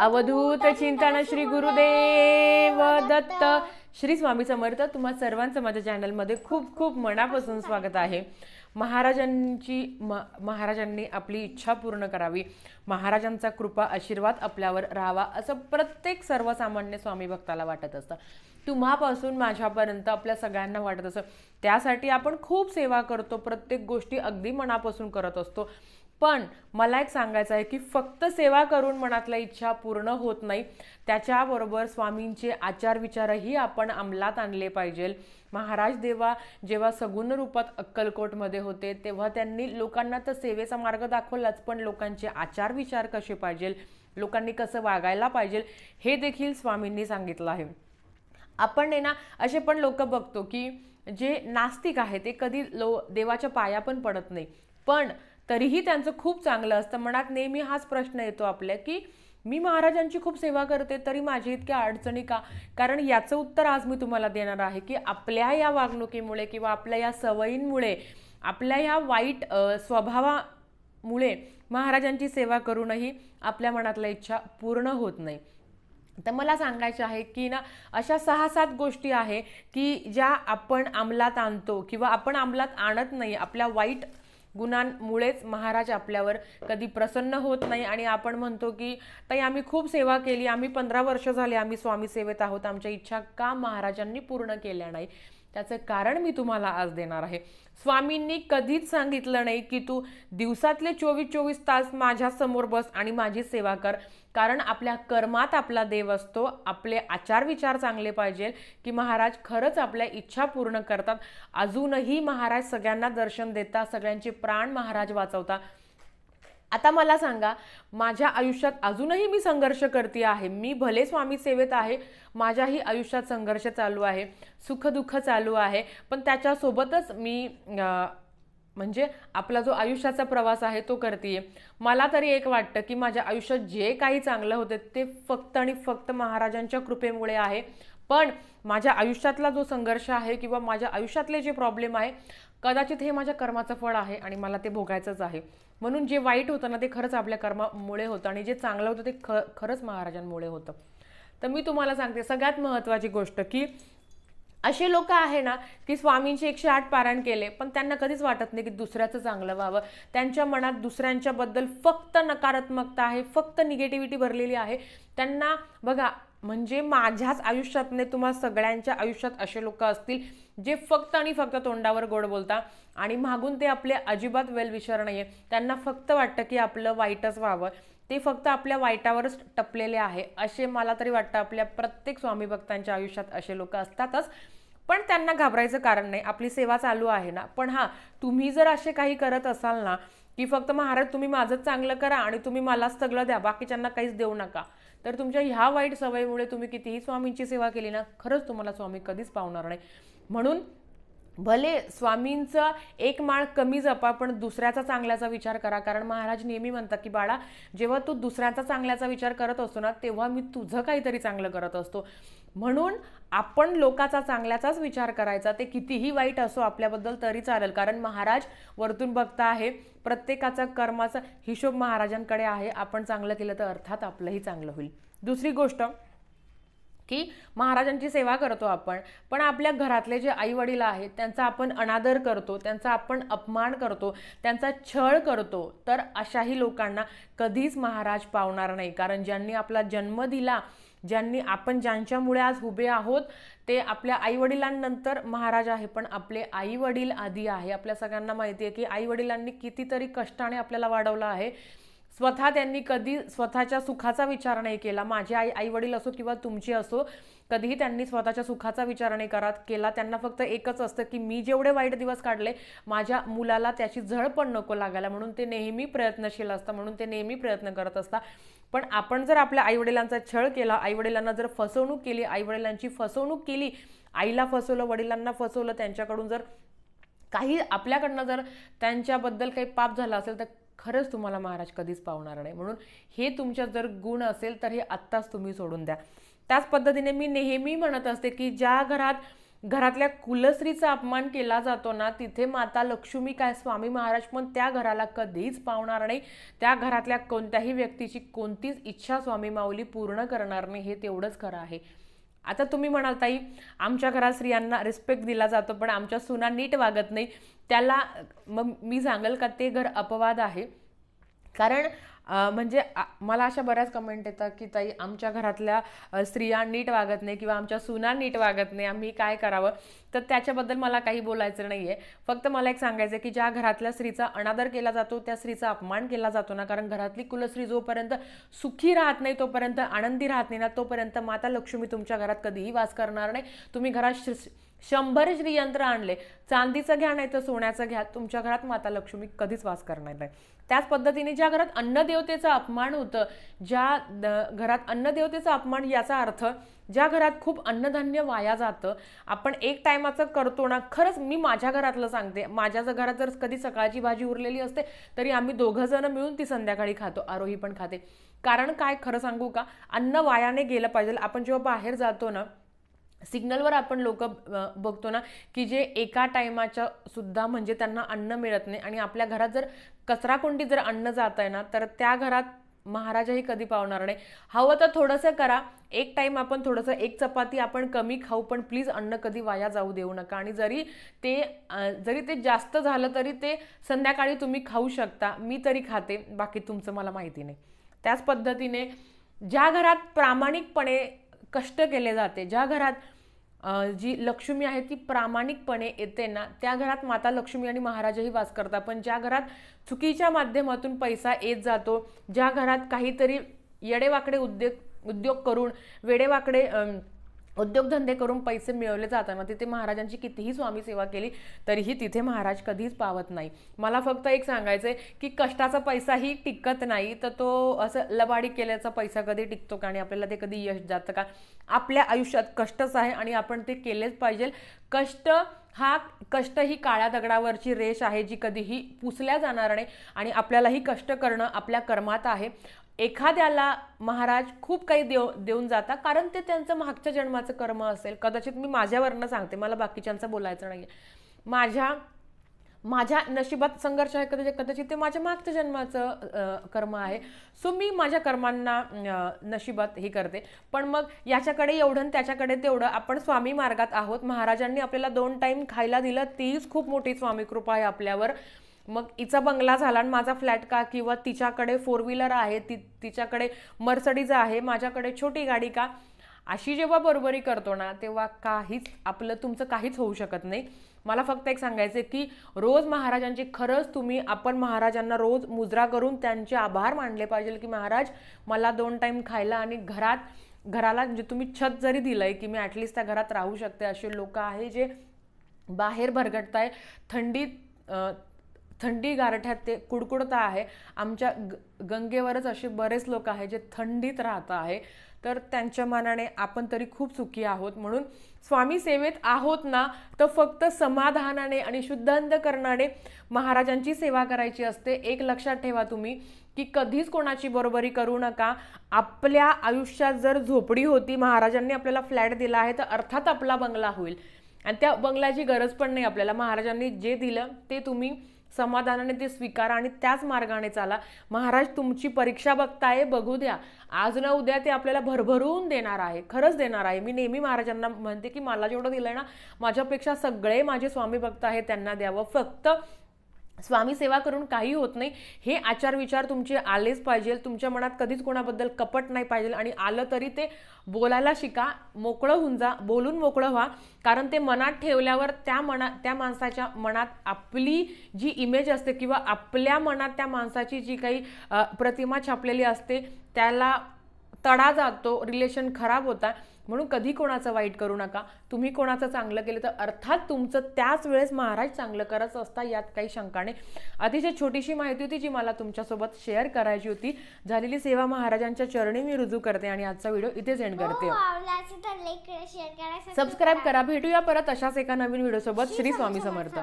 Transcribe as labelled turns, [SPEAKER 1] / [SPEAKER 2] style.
[SPEAKER 1] अवधूत चिंतन श्री गुरुदेव दत्त श्री स्वामी समर्थ तुम्हा सर्वांचं माझ्या चॅनलमध्ये खूप खूप मनापासून स्वागत आहे महाराजांची म महाराजांनी आपली इच्छा पूर्ण करावी महाराजांचा कृपा आशीर्वाद आपल्यावर राहावा असं प्रत्येक सर्वसामान्य स्वामी भक्ताला वाटत असतं तुम्हापासून माझ्यापर्यंत आपल्या सगळ्यांना वाटत असतं त्यासाठी आपण खूप सेवा करतो प्रत्येक गोष्टी अगदी मनापासून करत असतो पण मला एक सांगायचं आहे की फक्त सेवा करून मनातल्या इच्छा पूर्ण होत नाही त्याच्याबरोबर स्वामींचे आचार विचारही आपण अंमलात आणले पाहिजे महाराज देवा जेव्हा सगुण रूपात अक्कलकोटमध्ये होते तेव्हा त्यांनी लोकांना तर सेवेचा मार्ग दाखवलाच पण लोकांचे आचार विचार कसे पाहिजे लोकांनी कसं वागायला पाहिजे हे देखील स्वामींनी सांगितलं आहे आपण ना असे पण लोक बघतो की जे नास्तिक आहेत ते कधी लो देवाच्या पाया पण पडत नाही पण तरीही त्यांचं खूप चांगलं असतं मनात नेहमी हाच प्रश्न येतो आपल्या की मी महाराजांची खूप सेवा करते तरी माझी इतक्या अडचणी का कारण याचं उत्तर आज मी तुम्हाला देणार आहे की आपल्या या वागणुकीमुळे किंवा आपल्या या सवयींमुळे आपल्या या वाईट स्वभावामुळे महाराजांची सेवा करूनही आपल्या मनातल्या इच्छा पूर्ण होत नाही तर मला सांगायचं आहे की ना अशा सहा सात गोष्टी आहे की ज्या आपण अंमलात आणतो किंवा आपण अंमलात आणत नाही आपल्या वाईट गुणांमुळेच महाराज आपल्यावर कधी प्रसन्न होत नाही आणि आपण म्हणतो की ताई आम्ही खूप सेवा केली आम्ही पंधरा वर्ष झाले आम्ही स्वामी सेवेत आहोत आमच्या इच्छा का महाराजांनी पूर्ण केल्या नाही त्याचं कारण मी तुम्हाला आज देणार आहे स्वामींनी कधीच सांगितलं नाही की तू दिवसातले चोवीस चोवीस तास माझ्या समोर बस आणि माझी सेवा कर कारण आपल्या कर्मात आपला देव असतो आपले आचार विचार चांगले पाहिजे की महाराज खरंच आपल्या इच्छा पूर्ण करतात अजूनही महाराज सगळ्यांना दर्शन देता सगळ्यांचे प्राण महाराज वाचवता आता मला सांगा माझ्या आयुष्यात अजूनही मी संघर्ष करते आहे मी भले स्वामी सेवेत आहे माझ्याही आयुष्यात संघर्ष चालू आहे सुखदुःख चालू आहे पण त्याच्यासोबतच मी म्हणजे आपला जो आयुष्याचा प्रवास आहे तो करते मला तरी एक वाटतं की माझ्या आयुष्यात जे काही चांगलं होतं ते फक्त आणि फक्त महाराजांच्या कृपेमुळे आहे पण माझ्या आयुष्यातला जो संघर्ष आहे किंवा माझ्या आयुष्यातले जे प्रॉब्लेम आहे कदाचित हे माझ्या कर्माचं फळ आहे आणि मला ते भोगायचंच आहे म्हणून जे वाईट होतं ना ते खरंच आपल्या कर्मामुळे होतं आणि जे चांगलं होतं ते ख खरंच महाराजांमुळे होतं तर मी तुम्हाला सांगते सगळ्यात महत्त्वाची गोष्ट की असे लोक आहे ना की स्वामींचे एकशे आठ पारायण केले पण त्यांना कधीच वाटत नाही की दुसऱ्याचं चांगलं व्हावं त्यांच्या मनात दुसऱ्यांच्याबद्दल फक्त नकारात्मकता आहे फक्त निगेटिव्हिटी भरलेली आहे त्यांना बघा म्हणजे माझ्याच आयुष्यात नाही तुम्हा सगळ्यांच्या आयुष्यात असे लोक असतील जे फक्त आणि फक्त तोंडावर गोड बोलता आणि मागून ते आपले अजिबात वेल विचार नाही आहे त्यांना फक्त वाटतं की आपलं वाईटच व्हावं ते फक्त आपल्या वाईटावरच टपलेले आहे असे मला तरी वाटतं आपल्या प्रत्येक स्वामी भक्तांच्या आयुष्यात असे लोक असतातच पण त्यांना घाबरायचं कारण नाही आपली सेवा चालू आहे ना पण हां तुम्ही जर असे काही करत असाल ना की फक्त महाराज तुम्ही माझंच चांगलं करा आणि तुम्ही मला सगळं द्या बाकीच्यांना काहीच देऊ नका तर तुमच्या ह्या वाईट सवयीमुळे तुम्ही कितीही स्वामींची सेवा केली ना खरंच तुम्हाला स्वामी कधीच पावणार नाही म्हणून भले स्वामींचं एक माळ कमी जपा पण दुसऱ्याचा चांगल्याचा विचार करा कारण महाराज नेहमी म्हणतात की बाळा जेव्हा तू दुसऱ्याचा चांगल्याचा विचार करत असतो ना तेव्हा मी तुझं काहीतरी चांगलं करत असतो म्हणून आपण लोकाचा चांगल्याचाच विचार करायचा ते कितीही वाईट असो आपल्याबद्दल तरी चालेल कारण महाराज वरतून बघता आहे प्रत्येकाचा कर्माचा हिशोब महाराजांकडे आहे आपण चांगलं केलं तर अर्थात आपलंही चांगलं होईल दुसरी गोष्ट की महाराजांची सेवा करतो आपण पण आपल्या घरातले जे आईवडील आहेत त्यांचा आपण अनादर करतो त्यांचा आपण अपमान करतो त्यांचा छळ करतो तर अशाही लोकांना कधीच महाराज पावणार नाही कारण ज्यांनी आपला जन्म दिला ज्यांनी आपण ज्यांच्यामुळे आज उभे आहोत ते आपल्या आईवडिलांनंतर महाराज आहे पण आपले आईवडील आधी आहे आपल्या सगळ्यांना माहिती आहे की आईवडिलांनी कितीतरी कष्टाने आपल्याला वाढवलं आहे स्वतः त्यांनी कधी स्वतःच्या सुखाचा विचार नाही केला माझे आई आई वडील असो किंवा तुमची असो कधीही त्यांनी स्वतःच्या सुखाचा विचार नाही करत केला त्यांना फक्त एकच असतं की मी जेवढे वाईट दिवस काढले माझ्या मुलाला त्याची झळ पण नको लागायला म्हणून ते नेहमी प्रयत्नशील असतं म्हणून ते नेहमी प्रयत्न करत असतात पण आपण जर आपल्या आईवडिलांचा छळ केला आईवडिलांना जर फसवणूक केली आईवडिलांची फसवणूक केली आईला फसवलं वडिलांना फसवलं त्यांच्याकडून जर काही आपल्याकडनं जर त्यांच्याबद्दल काही पाप झालं असेल तर खरंच तुम्हाला महाराज कधीच पावणार नाही म्हणून हे तुमच्या जर गुण असेल तर हे आत्ताच तुम्ही सोडून द्या त्याच पद्धतीने मी नेहमी म्हणत असते की ज्या घरात घरातल्या कुलश्रीचा अपमान केला जातो ना तिथे माता लक्ष्मी काय स्वामी महाराज पण त्या घराला कधीच पावणार नाही त्या घरातल्या कोणत्याही व्यक्तीची कोणतीच इच्छा स्वामी माऊली पूर्ण करणार नाही हे तेवढंच खरं आहे आता तुम्ही म्हणाल ताई आमच्या घरात स्त्रियांना रिस्पेक्ट दिला जातो पण आमच्या सुना नीट वागत नाही त्याला मग मी सांगेल का ते घर अपवाद आहे कारण म्हणजे मला अशा बऱ्याच कमेंट येतात की ताई आमच्या घरातल्या स्त्रिया नीट वागत नाही किंवा आमच्या सुना नीट वागत नाही आम्ही काय करावं तर त्याच्याबद्दल मला काही बोलायचं नाही आहे फक्त मला एक सांगायचं आहे की ज्या घरातल्या स्त्रीचा अनादर केला जातो त्या स्त्रीचा अपमान केला जातो ना कारण घरातली कुलस्त्री जोपर्यंत सुखी राहत नाही तोपर्यंत आनंदी राहत नाही ना तोपर्यंत माता लक्ष्मी तुमच्या घरात कधीही वास करणार नाही तुम्ही घरात शंभर श्रीयंत्र आणले चांदीचं घ्या नाही तर सोन्याचं घ्या तुमच्या घरात माता लक्ष्मी कधीच वास करणार नाही त्याच पद्धतीने ज्या घरात अन्नदेवतेचं अपमान होतं ज्या घरात अन्नदेवतेचा अपमान याचा अर्थ ज्या घरात खूप अन्नधान्य वाया जातं आपण एक टायमाचं करतो ना खरंच मी माझ्या घरातलं सांगते माझ्या जर घरात जर कधी सकाळची भाजी उरलेली असते तरी आम्ही दोघं जण मिळून ती संध्याकाळी खातो आरोही पण खाते कारण काय खरं सांगू का अन्न वायाने गेलं पाहिजे आपण जेव्हा बाहेर जातो ना सिग्नलवर आपण लोक बघतो ना की जे एका टायमाच्या सुद्धा म्हणजे त्यांना अन्न मिळत नाही आणि आपल्या घरात जर कचरा जर अन्न जात आहे ना तर त्या घरात महाराजाही कधी पावणार नाही हवं तर थोडंसं करा एक टाईम आपण थोडंसं एक चपाती आपण कमी खाऊ पण प्लीज अन्न कधी वाया जाऊ देऊ नका आणि जरी ते जरी ते जास्त झालं तरी ते संध्याकाळी तुम्ही खाऊ शकता मी तरी खाते बाकी तुमचं मला माहिती नाही त्याच पद्धतीने ज्या घरात प्रामाणिकपणे कष्ट केले जाते ज्या घरात जी लक्ष्मी आहे ती प्रामाणिकपणे येते ना त्या घरात माता लक्ष्मी आणि महाराजही वास करतात पण ज्या घरात चुकीच्या माध्यमातून पैसा येत जातो ज्या घरात काहीतरी येडेवाकडे उद्योग उद्योग करून वेडेवाकडे उद्योगधंदे करून पैसे मिळवले जातात मग तिथे महाराजांची कितीही स्वामी सेवा केली तरीही तिथे महाराज कधीच पावत नाही मला फक्त एक सांगायचं आहे की कष्टाचा पैसाही टिकत नाही तर तो असं लबाडी केल्याचा पैसा कधी टिकतो का आणि आपल्याला ते कधी यश जातं का आपल्या आयुष्यात कष्टच आहे आणि आपण ते केलेच पाहिजे कष्ट हा कष्ट ही काळ्या दगडावरची रेष आहे जी कधीही पुसल्या जाणार नाही आणि आपल्यालाही कष्ट करणं आपल्या कर्मात आहे एखाद्याला महाराज खूप काही देव देऊन जाता कारण ते त्यांचं मागच्या जन्माचं कर्म असेल कदाचित मी माझ्यावरनं सांगते मला बाकीच्यांचं बोलायचं नाही माझ्या माझ्या नशिबात संघर्ष आहे कदाचित कदाचित ते माझ्या मागच्या जन्माचं कर्म आहे सो मी माझ्या कर्मांना नशिबात हे करते पण मग याच्याकडे एवढं त्याच्याकडे तेवढं आपण स्वामी मार्गात आहोत महाराजांनी आपल्याला दोन टाईम खायला दिलं तीच खूप मोठी स्वामी कृपा आहे आपल्यावर मग इचा बंगला झाला आणि माझा फ्लॅट का किंवा तिच्याकडे फोर व्हीलर आहे ती तिच्याकडे मर्सडीज आहे माझ्याकडे छोटी गाडी का अशी जेव्हा बरोबरी करतो ना तेव्हा काहीच आपलं तुमचं काहीच होऊ शकत नाही मला फक्त एक सांगायचं आहे की रोज महाराजांची खरंच तुम्ही आपण महाराजांना रोज मुजरा करून त्यांचे आभार मानले पाहिजे की महाराज मला दोन टाईम खायला आणि घरात घराला म्हणजे तुम्ही छत जरी दिलंय की मी ॲटलिस्ट त्या घरात राहू शकते असे लोक आहे जे बाहेर भरगटताय थंडीत थंडी गारठ्यात ते कुडकुडत आहे आमच्या ग गंगेवरच असे बरेच लोक आहे जे थंडीत राहत आहे तर त्यांच्या मनाने आपण तरी खूप सुखी आहोत म्हणून स्वामी सेवेत आहोत ना तर फक्त समाधानाने आणि शुद्धांत करणाने महाराजांची सेवा करायची असते एक लक्षात ठेवा तुम्ही की कधीच कोणाची बरोबरी करू नका आपल्या आयुष्यात जर झोपडी होती महाराजांनी आपल्याला फ्लॅट दिला आहे तर अर्थात आपला बंगला होईल आणि त्या बंगल्याची गरज पण नाही आपल्याला महाराजांनी जे दिलं ते तुम्ही समाधानाने ते स्वीकारा आणि त्याच मार्गाने चाला महाराज तुमची परीक्षा बघताय बघू द्या आज ना उद्या ते आपल्याला भरभरून देणार आहे खरंच देणार आहे मी नेहमी महाराजांना म्हणते की मला जेवढं दिलं ना माझ्यापेक्षा सगळे माझे स्वामी भक्त आहेत त्यांना द्यावं फक्त स्वामी सेवा करून काही होत नाही हे आचार विचार तुमचे आलेच पाहिजे तुमच्या मनात कधीच कोणाबद्दल कपट नाही पाहिजे आणि आलं तरी ते बोलायला शिका मोकळं होऊन जा बोलून मोकळं व्हा कारण ते मनात ठेवल्यावर त्या मना त्या माणसाच्या मनात आपली जी इमेज असते किंवा आपल्या मनात त्या माणसाची जी काही प्रतिमा छापलेली असते त्याला तडा जातो रिलेशन खराब होता म्हणून कधी कोणाचं वाईट करू नका तुम्ही कोणाचं चांगलं केलं तर अर्थात तुमचं त्याच वेळेस महाराज चांगलं करत असता यात काही शंका नाही अतिशय छोटीशी माहिती होती जी मला तुमच्यासोबत शेअर करायची होती झालेली सेवा महाराजांच्या चरणी मी रुजू करते आणि आजचा व्हिडिओ इथेच एंड करते हो, सबस्क्राईब करा भेटूया परत अशाच एका नवीन व्हिडिओ सोबत श्री स्वामी समर्थ